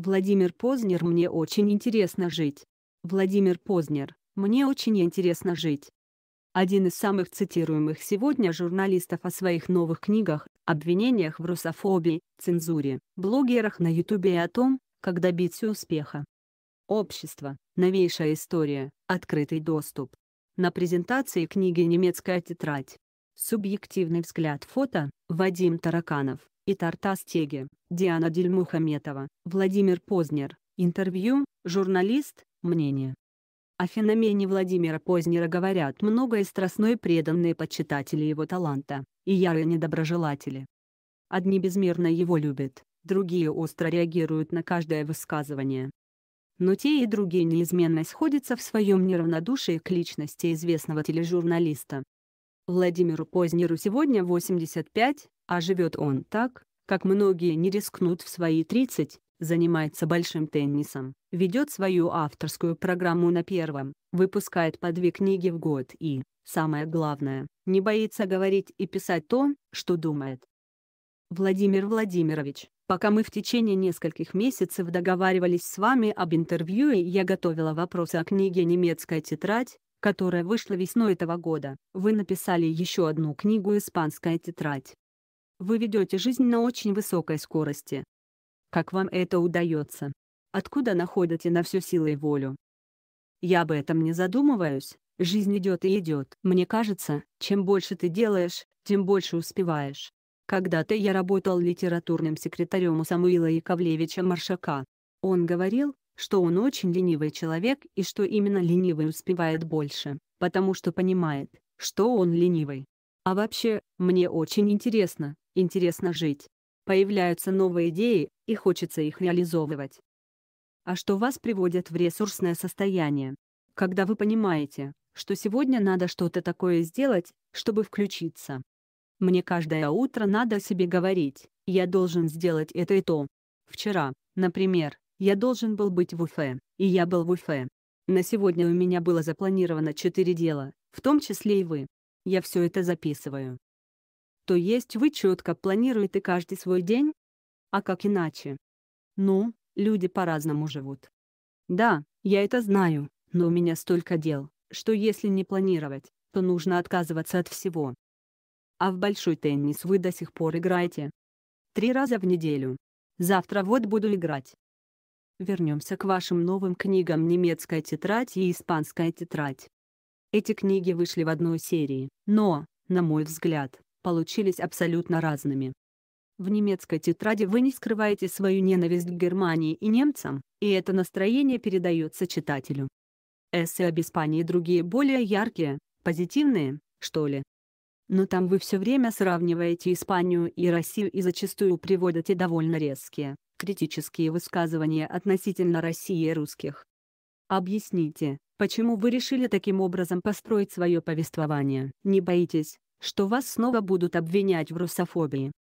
Владимир Познер мне очень интересно жить. Владимир Познер, мне очень интересно жить. Один из самых цитируемых сегодня журналистов о своих новых книгах, обвинениях в русофобии, цензуре, блогерах на ютубе и о том, как добиться успеха. Общество, новейшая история, открытый доступ. На презентации книги «Немецкая тетрадь» Субъективный взгляд фото Вадим Тараканов и Тартас Теги, Диана Дильмухаметова, Владимир Познер, интервью, журналист, мнение. О феномене Владимира Познера говорят много и страстно и преданные почитатели его таланта, и ярые недоброжелатели. Одни безмерно его любят, другие остро реагируют на каждое высказывание. Но те и другие неизменно сходятся в своем неравнодушии к личности известного тележурналиста, Владимиру Познеру сегодня 85, а живет он так, как многие не рискнут в свои 30, занимается большим теннисом, ведет свою авторскую программу на первом, выпускает по две книги в год и, самое главное, не боится говорить и писать то, что думает. Владимир Владимирович, пока мы в течение нескольких месяцев договаривались с вами об интервью и я готовила вопросы о книге «Немецкая тетрадь», которая вышла весной этого года. Вы написали еще одну книгу «Испанская тетрадь». Вы ведете жизнь на очень высокой скорости. Как вам это удается? Откуда находите на всю силы и волю? Я об этом не задумываюсь, жизнь идет и идет. Мне кажется, чем больше ты делаешь, тем больше успеваешь. Когда-то я работал литературным секретарем у Самуила Яковлевича Маршака. Он говорил, что он очень ленивый человек и что именно ленивый успевает больше, потому что понимает, что он ленивый. А вообще, мне очень интересно, интересно жить. Появляются новые идеи, и хочется их реализовывать. А что вас приводит в ресурсное состояние? Когда вы понимаете, что сегодня надо что-то такое сделать, чтобы включиться. Мне каждое утро надо себе говорить, я должен сделать это и то. Вчера, например, я должен был быть в Уфе, и я был в Уфе. На сегодня у меня было запланировано четыре дела, в том числе и вы. Я все это записываю. То есть вы четко планируете каждый свой день? А как иначе? Ну, люди по-разному живут. Да, я это знаю, но у меня столько дел, что если не планировать, то нужно отказываться от всего. А в большой теннис вы до сих пор играете? Три раза в неделю. Завтра вот буду играть. Вернемся к вашим новым книгам «Немецкая тетрадь» и «Испанская тетрадь». Эти книги вышли в одной серии, но, на мой взгляд, получились абсолютно разными. В немецкой тетради вы не скрываете свою ненависть к Германии и немцам, и это настроение передается читателю. Эссе об Испании и другие более яркие, позитивные, что ли, но там вы все время сравниваете Испанию и Россию и зачастую приводите довольно резкие, критические высказывания относительно России и русских. Объясните, почему вы решили таким образом построить свое повествование? Не боитесь, что вас снова будут обвинять в русофобии?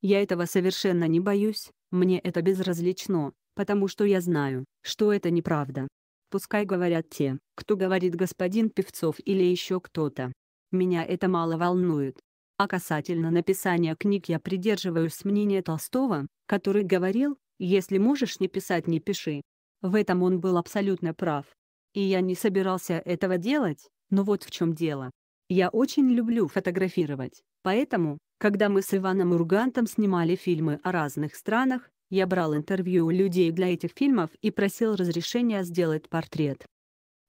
Я этого совершенно не боюсь, мне это безразлично, потому что я знаю, что это неправда. Пускай говорят те, кто говорит господин Певцов или еще кто-то, меня это мало волнует. А касательно написания книг я придерживаюсь мнения Толстого, который говорил, если можешь не писать, не пиши. В этом он был абсолютно прав. И я не собирался этого делать, но вот в чем дело. Я очень люблю фотографировать, поэтому, когда мы с Иваном Ургантом снимали фильмы о разных странах, я брал интервью у людей для этих фильмов и просил разрешения сделать портрет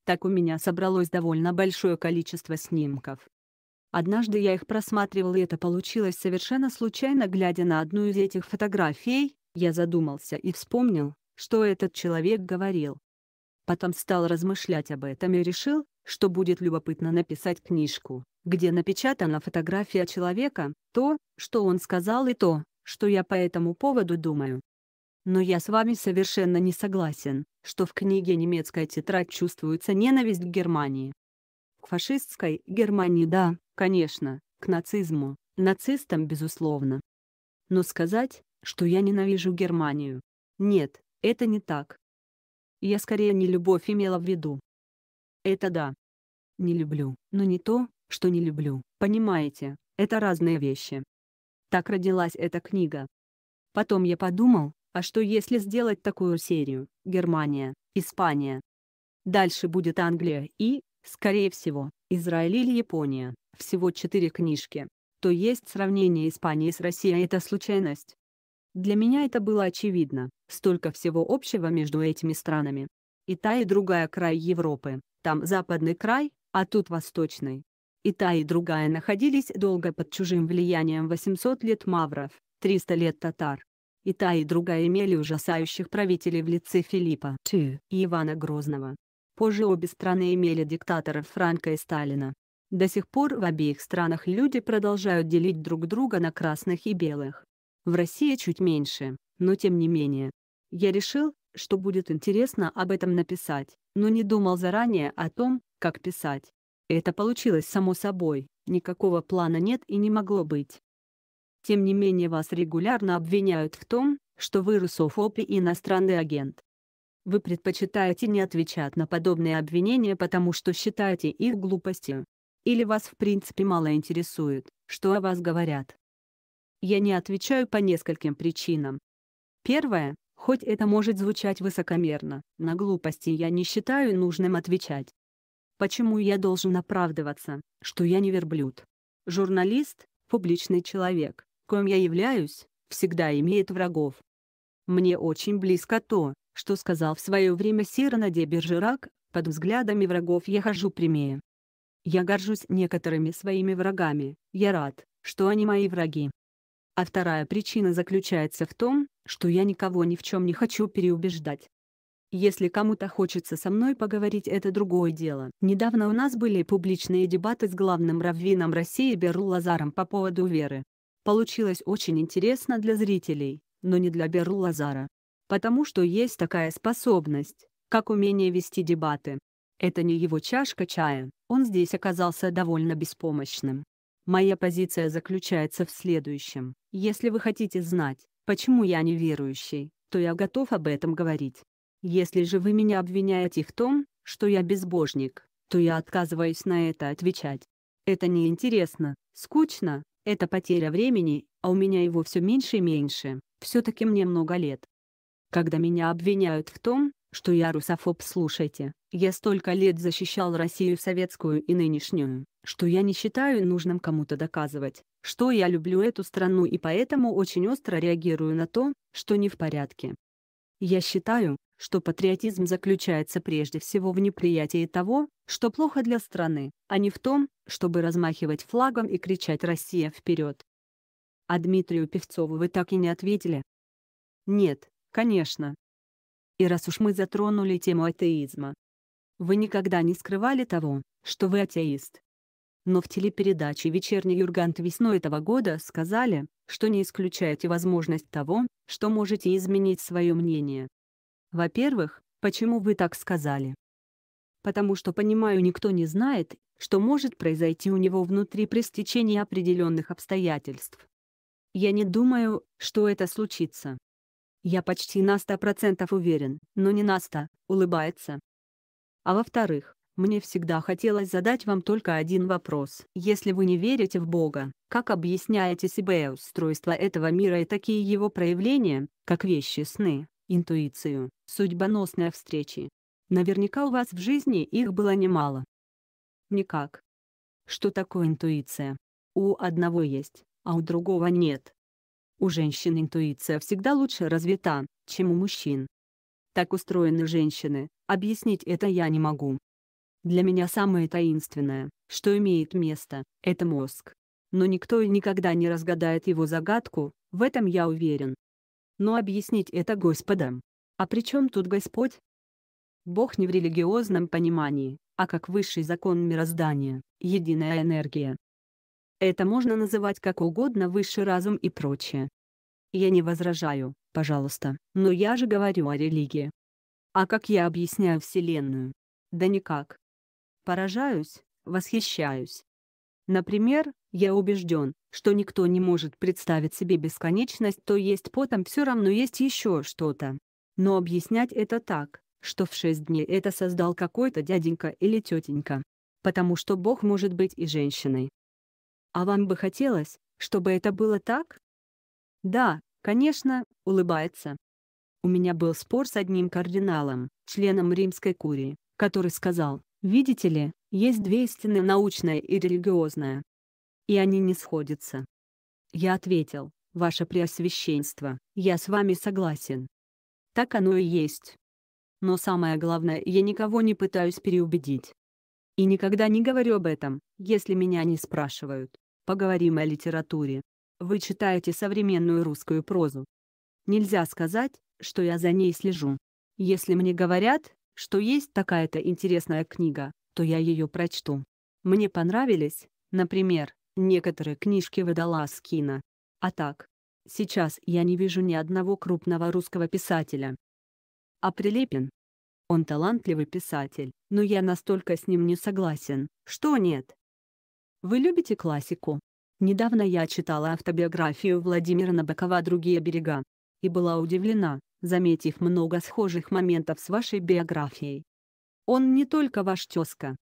так у меня собралось довольно большое количество снимков. Однажды я их просматривал, и это получилось совершенно случайно, глядя на одну из этих фотографий, я задумался и вспомнил, что этот человек говорил. Потом стал размышлять об этом и решил, что будет любопытно написать книжку, где напечатана фотография человека, то, что он сказал и то, что я по этому поводу думаю. Но я с вами совершенно не согласен, что в книге «Немецкая тетрадь» чувствуется ненависть к Германии. К фашистской Германии да, конечно, к нацизму, нацистам безусловно. Но сказать, что я ненавижу Германию. Нет, это не так. Я скорее не любовь имела в виду. Это да. Не люблю, но не то, что не люблю, понимаете, это разные вещи. Так родилась эта книга. Потом я подумал, а что если сделать такую серию? Германия, Испания. Дальше будет Англия и, скорее всего, Израиль или Япония. Всего четыре книжки. То есть сравнение Испании с Россией – это случайность. Для меня это было очевидно, столько всего общего между этими странами. И та и другая край Европы, там западный край, а тут восточный. И та и другая находились долго под чужим влиянием 800 лет мавров, 300 лет татар, и та и другая имели ужасающих правителей в лице Филиппа II и Ивана Грозного. Позже обе страны имели диктаторов Франка и Сталина. До сих пор в обеих странах люди продолжают делить друг друга на красных и белых. В России чуть меньше, но тем не менее. Я решил, что будет интересно об этом написать, но не думал заранее о том, как писать. Это получилось само собой, никакого плана нет и не могло быть. Тем не менее вас регулярно обвиняют в том, что вы русофоб и иностранный агент. Вы предпочитаете не отвечать на подобные обвинения потому что считаете их глупостью. Или вас в принципе мало интересует, что о вас говорят. Я не отвечаю по нескольким причинам. Первое, хоть это может звучать высокомерно, на глупости я не считаю нужным отвечать. Почему я должен оправдываться, что я не верблюд? Журналист – публичный человек коим я являюсь, всегда имеет врагов. Мне очень близко то, что сказал в свое время Сирана Бержирак: под взглядами врагов я хожу прямее. Я горжусь некоторыми своими врагами, я рад, что они мои враги. А вторая причина заключается в том, что я никого ни в чем не хочу переубеждать. Если кому-то хочется со мной поговорить это другое дело. Недавно у нас были публичные дебаты с главным раввином России Берл Лазаром по поводу веры. Получилось очень интересно для зрителей, но не для Беру Лазара. Потому что есть такая способность, как умение вести дебаты. Это не его чашка чая, он здесь оказался довольно беспомощным. Моя позиция заключается в следующем. Если вы хотите знать, почему я неверующий, то я готов об этом говорить. Если же вы меня обвиняете в том, что я безбожник, то я отказываюсь на это отвечать. Это неинтересно, скучно, это потеря времени, а у меня его все меньше и меньше, все-таки мне много лет. Когда меня обвиняют в том, что я русофоб, слушайте, я столько лет защищал Россию советскую и нынешнюю, что я не считаю нужным кому-то доказывать, что я люблю эту страну и поэтому очень остро реагирую на то, что не в порядке. Я считаю, что патриотизм заключается прежде всего в неприятии того, что плохо для страны, а не в том, чтобы размахивать флагом и кричать «Россия вперед!». А Дмитрию Певцову вы так и не ответили? Нет, конечно. И раз уж мы затронули тему атеизма. Вы никогда не скрывали того, что вы атеист но в телепередаче «Вечерний Юргант» весной этого года сказали, что не исключаете возможность того, что можете изменить свое мнение. Во-первых, почему вы так сказали? Потому что, понимаю, никто не знает, что может произойти у него внутри при стечении определенных обстоятельств. Я не думаю, что это случится. Я почти на 100% уверен, но не на 100, улыбается. А во-вторых, мне всегда хотелось задать вам только один вопрос. Если вы не верите в Бога, как объясняете себе устройство этого мира и такие его проявления, как вещи сны, интуицию, судьбоносные встречи? Наверняка у вас в жизни их было немало. Никак. Что такое интуиция? У одного есть, а у другого нет. У женщин интуиция всегда лучше развита, чем у мужчин. Так устроены женщины, объяснить это я не могу. Для меня самое таинственное, что имеет место, это мозг. Но никто и никогда не разгадает его загадку, в этом я уверен. Но объяснить это Господом. А при чем тут Господь? Бог не в религиозном понимании, а как высший закон мироздания, единая энергия. Это можно называть как угодно высший разум и прочее. Я не возражаю, пожалуйста, но я же говорю о религии. А как я объясняю Вселенную? Да никак. Поражаюсь, восхищаюсь. Например, я убежден, что никто не может представить себе бесконечность, то есть потом все равно есть еще что-то. Но объяснять это так, что в шесть дней это создал какой-то дяденька или тетенька. Потому что Бог может быть и женщиной. А вам бы хотелось, чтобы это было так? Да, конечно, улыбается. У меня был спор с одним кардиналом, членом римской курии, который сказал, Видите ли, есть две истины научная и религиозная. И они не сходятся. Я ответил, Ваше Преосвященство, я с вами согласен. Так оно и есть. Но самое главное, я никого не пытаюсь переубедить. И никогда не говорю об этом, если меня не спрашивают. Поговорим о литературе. Вы читаете современную русскую прозу. Нельзя сказать, что я за ней слежу. Если мне говорят, что есть такая-то интересная книга, то я ее прочту. Мне понравились, например, некоторые книжки Водолазкина. А так, сейчас я не вижу ни одного крупного русского писателя. А Прилепин? Он талантливый писатель, но я настолько с ним не согласен, что нет. Вы любите классику? Недавно я читала автобиографию Владимира Набокова «Другие берега» и была удивлена, заметив много схожих моментов с вашей биографией. Он не только ваш тезка.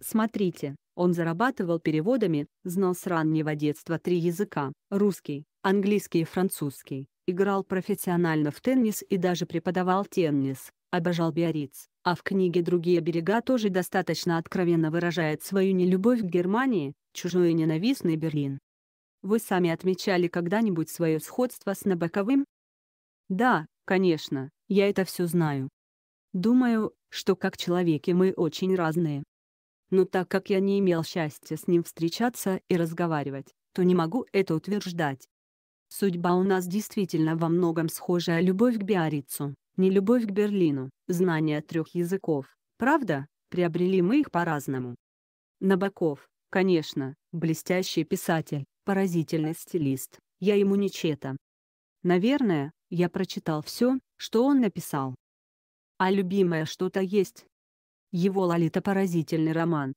Смотрите, он зарабатывал переводами, знал с раннего детства три языка – русский, английский и французский, играл профессионально в теннис и даже преподавал теннис, обожал Биориц, а в книге «Другие берега» тоже достаточно откровенно выражает свою нелюбовь к Германии, чужой и ненавистный Берлин. Вы сами отмечали когда-нибудь свое сходство с Набоковым? Да, Конечно, я это все знаю. Думаю, что как человеки мы очень разные. Но так как я не имел счастья с ним встречаться и разговаривать, то не могу это утверждать. Судьба у нас действительно во многом схожа любовь к Биарицу, не любовь к Берлину, знание трех языков, правда, приобрели мы их по-разному. Набоков, конечно, блестящий писатель, поразительный стилист, я ему не чета. Наверное, я прочитал все, что он написал. А любимое что-то есть. Его Лолита поразительный роман.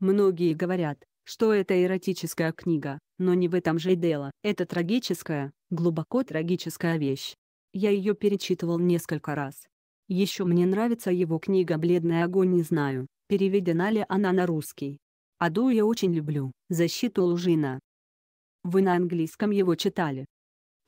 Многие говорят, что это эротическая книга, но не в этом же и дело. Это трагическая, глубоко трагическая вещь. Я ее перечитывал несколько раз. Еще мне нравится его книга «Бледный огонь» не знаю, переведена ли она на русский. Аду я очень люблю, «Защиту Лужина». Вы на английском его читали,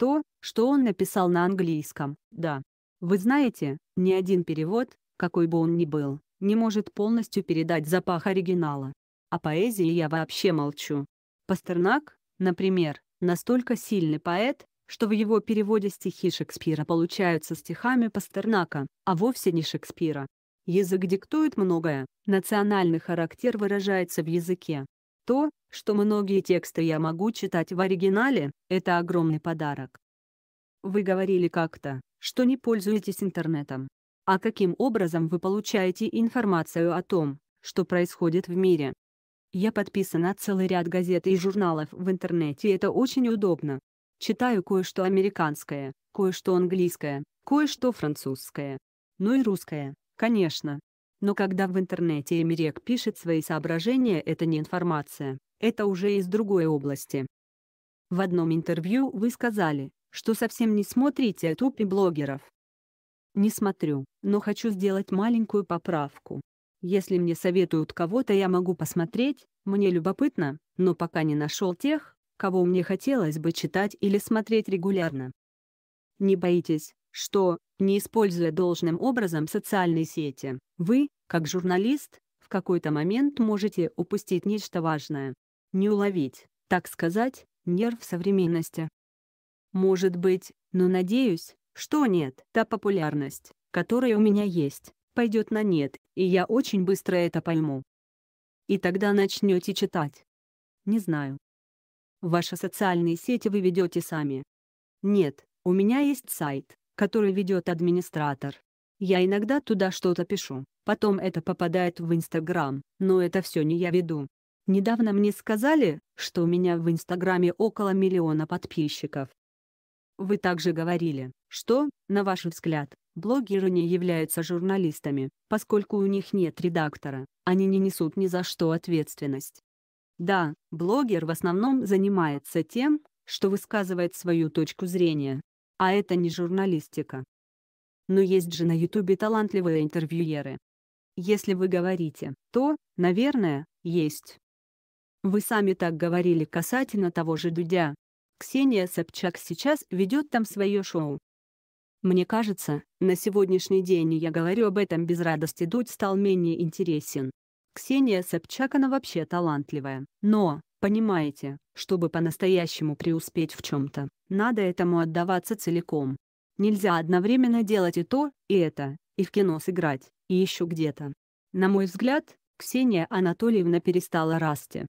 то, что он написал на английском, да. Вы знаете, ни один перевод, какой бы он ни был, не может полностью передать запах оригинала. О поэзии я вообще молчу. Пастернак, например, настолько сильный поэт, что в его переводе стихи Шекспира получаются стихами Пастернака, а вовсе не Шекспира. Язык диктует многое, национальный характер выражается в языке, то, что многие тексты я могу читать в оригинале, это огромный подарок. Вы говорили как-то, что не пользуетесь интернетом. А каким образом вы получаете информацию о том, что происходит в мире? Я подписан на целый ряд газет и журналов в интернете и это очень удобно. Читаю кое-что американское, кое-что английское, кое-что французское. Ну и русское, конечно, но когда в интернете Эмерек пишет свои соображения, это не информация, это уже из другой области. В одном интервью вы сказали, что совсем не смотрите тупи блогеров. Не смотрю, но хочу сделать маленькую поправку. Если мне советуют кого-то я могу посмотреть, мне любопытно, но пока не нашел тех, кого мне хотелось бы читать или смотреть регулярно. Не боитесь, что, не используя должным образом социальные сети. Вы, как журналист, в какой-то момент можете упустить нечто важное. Не уловить, так сказать, нерв современности. Может быть, но надеюсь, что нет. Та популярность, которая у меня есть, пойдет на нет, и я очень быстро это пойму. И тогда начнете читать. Не знаю. Ваши социальные сети вы ведете сами. Нет, у меня есть сайт, который ведет администратор. Я иногда туда что-то пишу, потом это попадает в Инстаграм, но это все не я веду. Недавно мне сказали, что у меня в Инстаграме около миллиона подписчиков. Вы также говорили, что, на ваш взгляд, блогеры не являются журналистами, поскольку у них нет редактора, они не несут ни за что ответственность. Да, блогер в основном занимается тем, что высказывает свою точку зрения, а это не журналистика. Но есть же на Ютубе талантливые интервьюеры. Если вы говорите, то, наверное, есть. Вы сами так говорили касательно того же Дудя. Ксения Собчак сейчас ведет там свое шоу. Мне кажется, на сегодняшний день я говорю об этом без радости Дудь стал менее интересен. Ксения Собчак она вообще талантливая, но, Понимаете, чтобы по-настоящему преуспеть в чем-то, надо этому отдаваться целиком. Нельзя одновременно делать и то, и это, и в кино сыграть, и еще где-то. На мой взгляд, Ксения Анатольевна перестала расти.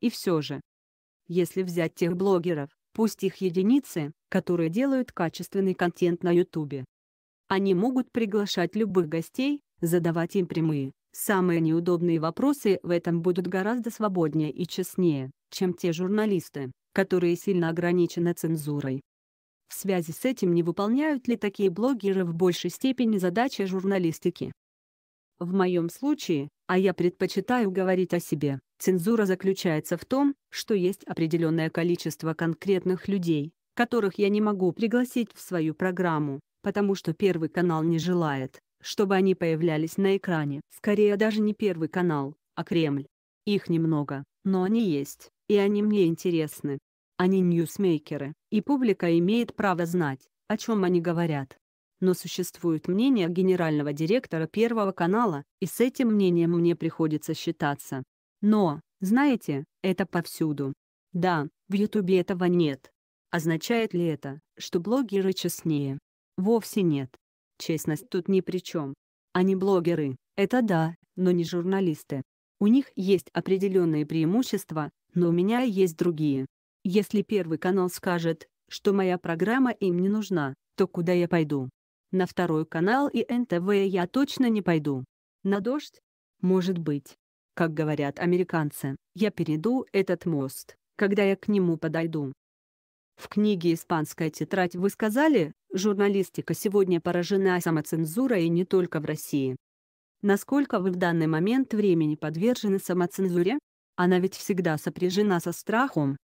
И все же. Если взять тех блогеров, пусть их единицы, которые делают качественный контент на Ютубе. Они могут приглашать любых гостей, задавать им прямые, Самые неудобные вопросы в этом будут гораздо свободнее и честнее, чем те журналисты, которые сильно ограничены цензурой. В связи с этим не выполняют ли такие блогеры в большей степени задачи журналистики? В моем случае, а я предпочитаю говорить о себе, цензура заключается в том, что есть определенное количество конкретных людей, которых я не могу пригласить в свою программу, потому что Первый канал не желает, чтобы они появлялись на экране. Скорее даже не Первый канал, а Кремль. Их немного, но они есть, и они мне интересны. Они ньюсмейкеры, и публика имеет право знать, о чем они говорят. Но существует мнение генерального директора Первого канала, и с этим мнением мне приходится считаться. Но, знаете, это повсюду. Да, в Ютубе этого нет. Означает ли это, что блогеры честнее? Вовсе нет. Честность тут ни при чем. Они блогеры, это да, но не журналисты. У них есть определенные преимущества, но у меня есть другие. Если первый канал скажет, что моя программа им не нужна, то куда я пойду? На второй канал и НТВ я точно не пойду. На дождь? Может быть. Как говорят американцы, я перейду этот мост, когда я к нему подойду. В книге «Испанская тетрадь» вы сказали, Журналистика сегодня поражена самоцензурой и не только в России. Насколько вы в данный момент времени подвержены самоцензуре? Она ведь всегда сопряжена со страхом.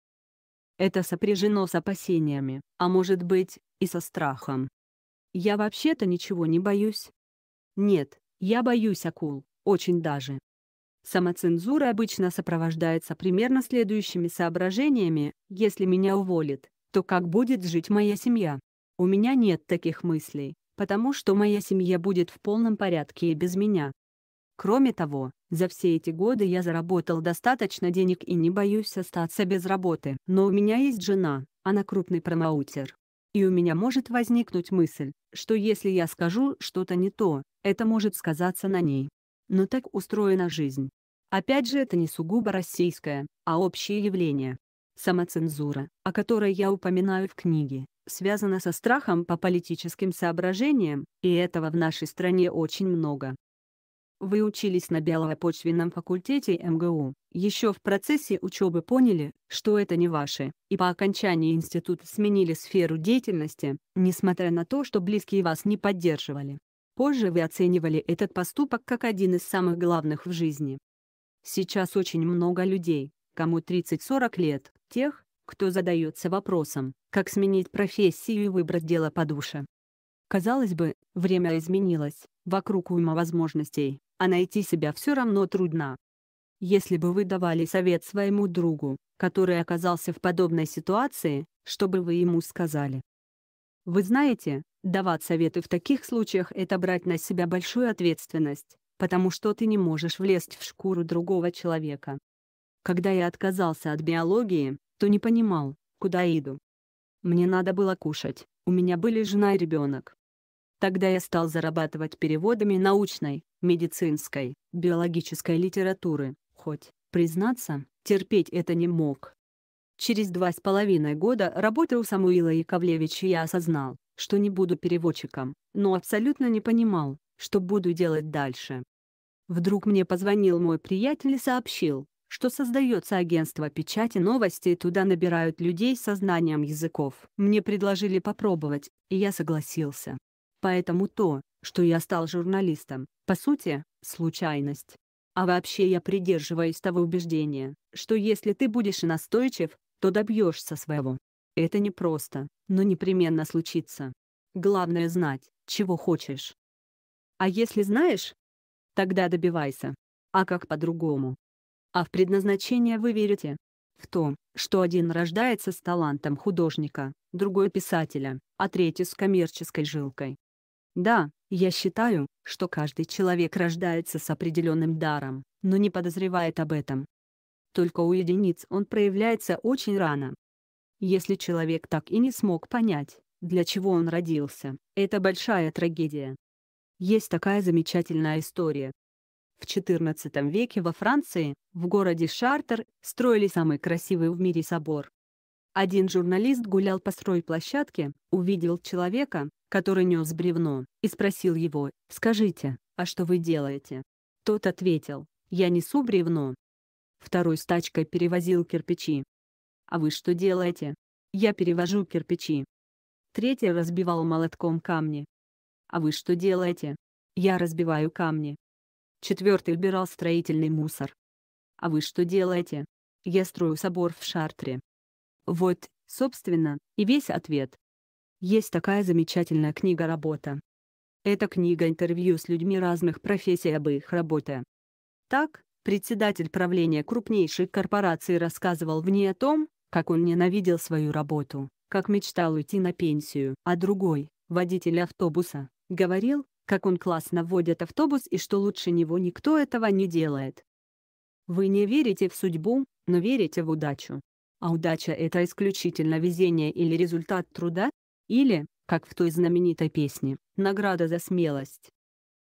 Это сопряжено с опасениями, а может быть, и со страхом. Я вообще-то ничего не боюсь. Нет, я боюсь акул, очень даже. Самоцензура обычно сопровождается примерно следующими соображениями, если меня уволят, то как будет жить моя семья? У меня нет таких мыслей, потому что моя семья будет в полном порядке и без меня. Кроме того, за все эти годы я заработал достаточно денег и не боюсь остаться без работы. Но у меня есть жена, она крупный промоутер. И у меня может возникнуть мысль, что если я скажу что-то не то, это может сказаться на ней. Но так устроена жизнь. Опять же это не сугубо российское, а общее явление. Самоцензура, о которой я упоминаю в книге, связано со страхом по политическим соображениям, и этого в нашей стране очень много. Вы учились на биологопочвенном факультете МГУ, еще в процессе учебы поняли, что это не ваше, и по окончании института сменили сферу деятельности, несмотря на то, что близкие вас не поддерживали. Позже вы оценивали этот поступок как один из самых главных в жизни. Сейчас очень много людей, кому 30-40 лет, тех, кто задается вопросом, как сменить профессию и выбрать дело по душе. Казалось бы, время изменилось, вокруг уйма возможностей, а найти себя все равно трудно. Если бы вы давали совет своему другу, который оказался в подобной ситуации, что бы вы ему сказали? Вы знаете, давать советы в таких случаях – это брать на себя большую ответственность, потому что ты не можешь влезть в шкуру другого человека. Когда я отказался от биологии, то не понимал, куда иду. Мне надо было кушать, у меня были жена и ребенок. Тогда я стал зарабатывать переводами научной, медицинской, биологической литературы, хоть, признаться, терпеть это не мог. Через два с половиной года работы у Самуила Яковлевича я осознал, что не буду переводчиком, но абсолютно не понимал, что буду делать дальше. Вдруг мне позвонил мой приятель и сообщил, что создается агентство печати новости и туда набирают людей со знанием языков. Мне предложили попробовать, и я согласился. Поэтому то, что я стал журналистом, по сути, случайность. А вообще я придерживаюсь того убеждения, что если ты будешь настойчив, то добьешься своего. Это непросто, но непременно случится. Главное знать, чего хочешь. А если знаешь, тогда добивайся. А как по-другому? а в предназначение вы верите. В то, что один рождается с талантом художника, другой писателя, а третий с коммерческой жилкой. Да, я считаю, что каждый человек рождается с определенным даром, но не подозревает об этом. Только у единиц он проявляется очень рано. Если человек так и не смог понять, для чего он родился, это большая трагедия. Есть такая замечательная история, в XIV веке во Франции, в городе Шартер, строили самый красивый в мире собор. Один журналист гулял по стройплощадке, увидел человека, который нес бревно, и спросил его, «Скажите, а что вы делаете?» Тот ответил, «Я несу бревно». Второй стачкой перевозил кирпичи. «А вы что делаете?» «Я перевожу кирпичи». Третий разбивал молотком камни. «А вы что делаете?» «Я разбиваю камни». Четвертый убирал строительный мусор. А вы что делаете? Я строю собор в Шартре. Вот, собственно, и весь ответ. Есть такая замечательная книга «Работа». Это книга интервью с людьми разных профессий об их работе. Так, председатель правления крупнейшей корпорации рассказывал в ней о том, как он ненавидел свою работу, как мечтал уйти на пенсию, а другой, водитель автобуса, говорил, как он классно водит автобус и что лучше него никто этого не делает. Вы не верите в судьбу, но верите в удачу. А удача — это исключительно везение или результат труда, или, как в той знаменитой песне, награда за смелость.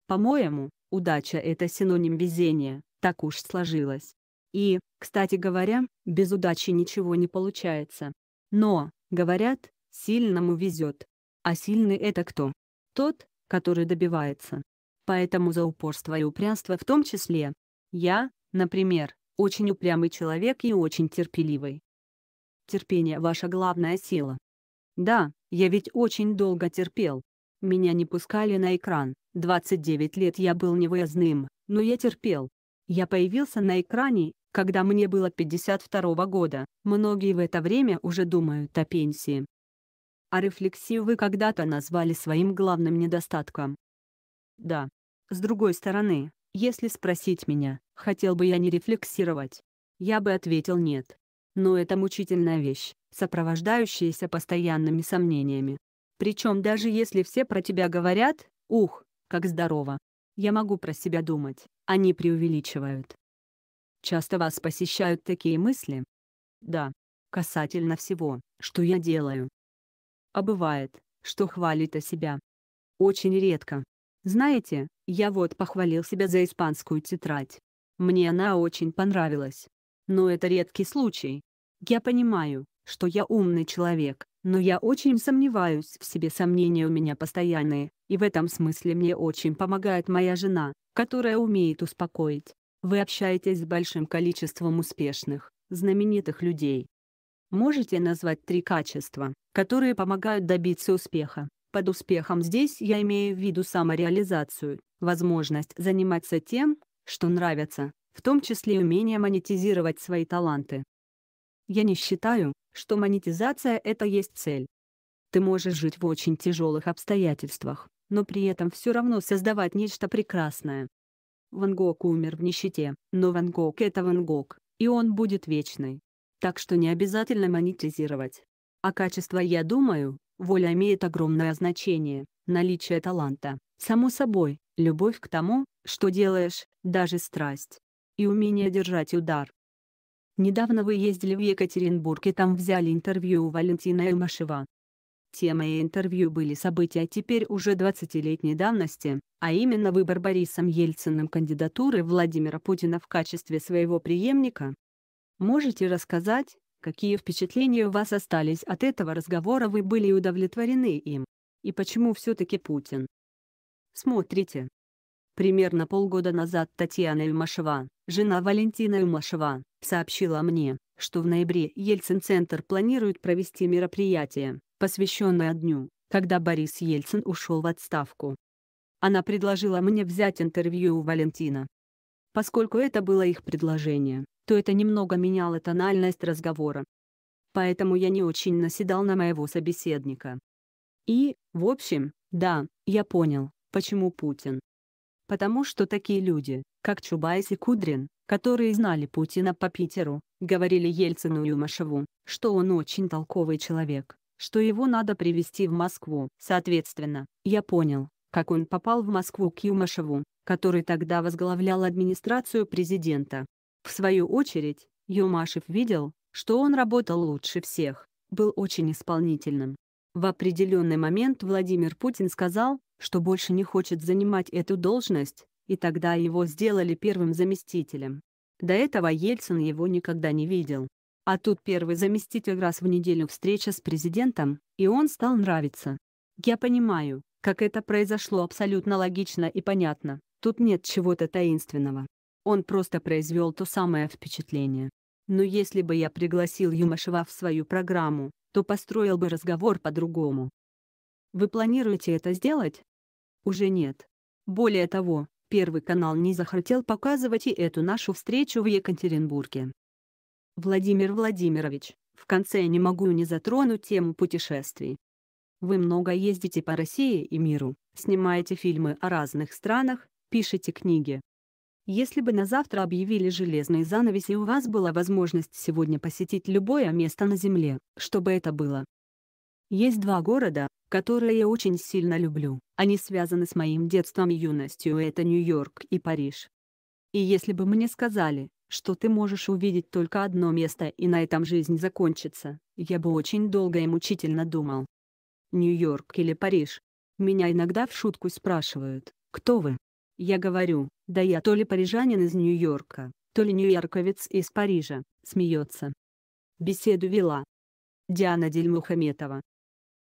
По-моему, удача — это синоним везения, так уж сложилось. И, кстати говоря, без удачи ничего не получается. Но, говорят, сильному везет. А сильный это кто? Тот, который добивается. Поэтому за упорство и упрямство в том числе. Я, например, очень упрямый человек и очень терпеливый. Терпение – ваша главная сила. Да, я ведь очень долго терпел. Меня не пускали на экран, 29 лет я был невыездным, но я терпел. Я появился на экране, когда мне было 52 года, многие в это время уже думают о пенсии, а рефлексию вы когда-то назвали своим главным недостатком. Да. С другой стороны, если спросить меня, хотел бы я не рефлексировать, я бы ответил нет. Но это мучительная вещь, сопровождающаяся постоянными сомнениями. Причем даже если все про тебя говорят, ух, как здорово. Я могу про себя думать, они преувеличивают. Часто вас посещают такие мысли? Да. Касательно всего, что я делаю, а бывает, что хвалит о себя. Очень редко. Знаете, я вот похвалил себя за испанскую тетрадь. Мне она очень понравилась. Но это редкий случай. Я понимаю, что я умный человек, но я очень сомневаюсь в себе, сомнения у меня постоянные, и в этом смысле мне очень помогает моя жена, которая умеет успокоить. Вы общаетесь с большим количеством успешных, знаменитых людей, Можете назвать три качества, которые помогают добиться успеха? Под успехом здесь я имею в виду самореализацию, возможность заниматься тем, что нравится, в том числе умение монетизировать свои таланты. Я не считаю, что монетизация – это есть цель. Ты можешь жить в очень тяжелых обстоятельствах, но при этом все равно создавать нечто прекрасное. Ван Гог умер в нищете, но Ван Гог – это Ван Гог, и он будет вечный. Так что не обязательно монетизировать. А качество, я думаю, воля имеет огромное значение, наличие таланта, само собой, любовь к тому, что делаешь, даже страсть. И умение держать удар. Недавно вы ездили в Екатеринбург и там взяли интервью у Валентина Тема и интервью были события теперь уже 20-летней давности, а именно выбор Борисом Ельциным кандидатуры Владимира Путина в качестве своего преемника, Можете рассказать, какие впечатления у вас остались от этого разговора, вы были удовлетворены им, и почему все-таки Путин? Смотрите. Примерно полгода назад Татьяна Юмашева, жена Валентина Юмашева, сообщила мне, что в ноябре Ельцин-центр планирует провести мероприятие, посвященное дню, когда Борис Ельцин ушел в отставку. Она предложила мне взять интервью у Валентина. Поскольку это было их предложение, то это немного меняло тональность разговора. Поэтому я не очень наседал на моего собеседника. И, в общем, да, я понял, почему Путин. Потому что такие люди, как Чубайс и Кудрин, которые знали Путина по Питеру, говорили Ельцину и Юмашеву, что он очень толковый человек, что его надо привести в Москву. Соответственно, я понял, как он попал в Москву к Юмашеву, который тогда возглавлял администрацию президента. В свою очередь, Юмашев видел, что он работал лучше всех, был очень исполнительным. В определенный момент Владимир Путин сказал, что больше не хочет занимать эту должность, и тогда его сделали первым заместителем. До этого Ельцин его никогда не видел. А тут первый заместитель раз в неделю встреча с президентом, и он стал нравиться. Я понимаю, как это произошло абсолютно логично и понятно, тут нет чего-то таинственного. Он просто произвел то самое впечатление. Но если бы я пригласил Юмашева в свою программу, то построил бы разговор по-другому. Вы планируете это сделать? Уже нет. Более того, Первый канал не захотел показывать и эту нашу встречу в Екатеринбурге. Владимир Владимирович, в конце я не могу не затронуть тему путешествий. Вы много ездите по России и миру, снимаете фильмы о разных странах, пишете книги. Если бы на завтра объявили железные занавес и у вас была возможность сегодня посетить любое место на Земле, что бы это было? Есть два города, которые я очень сильно люблю. Они связаны с моим детством и юностью, это Нью-Йорк и Париж. И если бы мне сказали, что ты можешь увидеть только одно место и на этом жизнь закончится, я бы очень долго и мучительно думал. Нью-Йорк или Париж. Меня иногда в шутку спрашивают, кто вы, я говорю, да я то ли парижанин из Нью-Йорка, то ли нью-йорковец из Парижа, смеется. Беседу вела Диана Дельмухаметова.